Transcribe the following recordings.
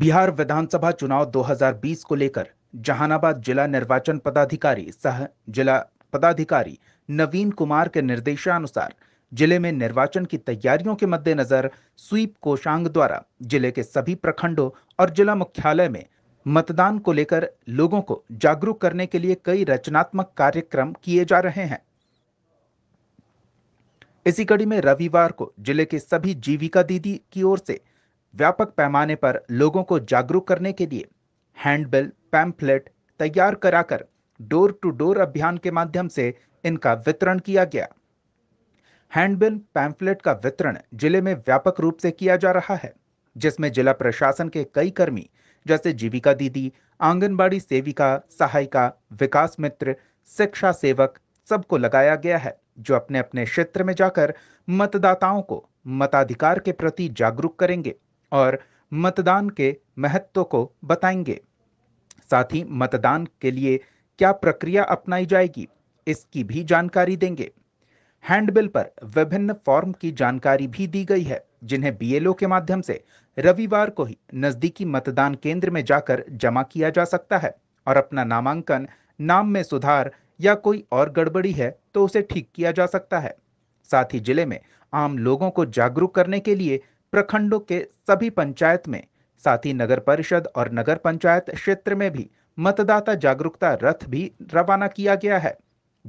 बिहार विधानसभा चुनाव 2020 को लेकर जहानाबाद जिला निर्वाचन पदाधिकारी सह जिला पदाधिकारी नवीन कुमार के निर्देशानुसार जिले में निर्वाचन की तैयारियों के मद्देनजर स्वीप कोषांग द्वारा जिले के सभी प्रखंडों और जिला मुख्यालय में मतदान को लेकर लोगों को जागरूक करने के लिए कई रचनात्मक कार्यक्रम किए जा रहे हैं इसी कड़ी में रविवार को जिले के सभी जीविका दीदी की ओर से व्यापक पैमाने पर लोगों को जागरूक करने के लिए हैंडबिल पैम्फलेट तैयार कराकर डोर टू डोर अभियान के माध्यम से इनका वितरण किया गया हैंडबिल पैम्फलेट का वितरण जिले में व्यापक रूप से किया जा रहा है जिसमें जिला प्रशासन के कई कर्मी जैसे जीविका दीदी आंगनबाड़ी सेविका सहायिका विकास मित्र शिक्षा सेवक सबको लगाया गया है जो अपने अपने क्षेत्र में जाकर मतदाताओं को मताधिकार के प्रति जागरूक करेंगे और मतदान के महत्व को बताएंगे साथ ही मतदान के लिए क्या प्रक्रिया अपनाई जाएगी इसकी भी जानकारी देंगे हैंडबिल पर विभिन्न फॉर्म की जानकारी भी दी गई है जिन्हें बीएलओ के माध्यम से रविवार को ही नजदीकी मतदान केंद्र में जाकर जमा किया जा सकता है और अपना नामांकन नाम में सुधार या कोई और गड़बड़ी है तो उसे ठीक किया जा सकता है साथ ही जिले में आम लोगों को जागरूक करने के लिए प्रखंडों के सभी पंचायत में साथ ही नगर परिषद और नगर पंचायत क्षेत्र में भी मतदाता जागरूकता रथ भी रवाना किया गया है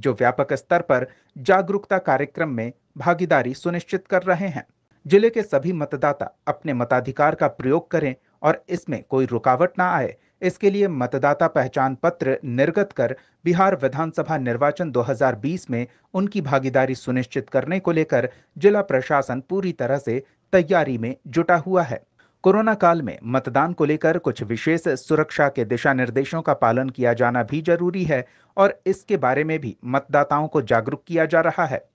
जो व्यापक स्तर पर जागरूकता कार्यक्रम में भागीदारी सुनिश्चित कर रहे हैं जिले के सभी मतदाता अपने मताधिकार का प्रयोग करें और इसमें कोई रुकावट ना आए इसके लिए मतदाता पहचान पत्र निर्गत कर बिहार विधानसभा निर्वाचन 2020 में उनकी भागीदारी सुनिश्चित करने को लेकर जिला प्रशासन पूरी तरह से तैयारी में जुटा हुआ है कोरोना काल में मतदान को लेकर कुछ विशेष सुरक्षा के दिशा निर्देशों का पालन किया जाना भी जरूरी है और इसके बारे में भी मतदाताओं को जागरूक किया जा रहा है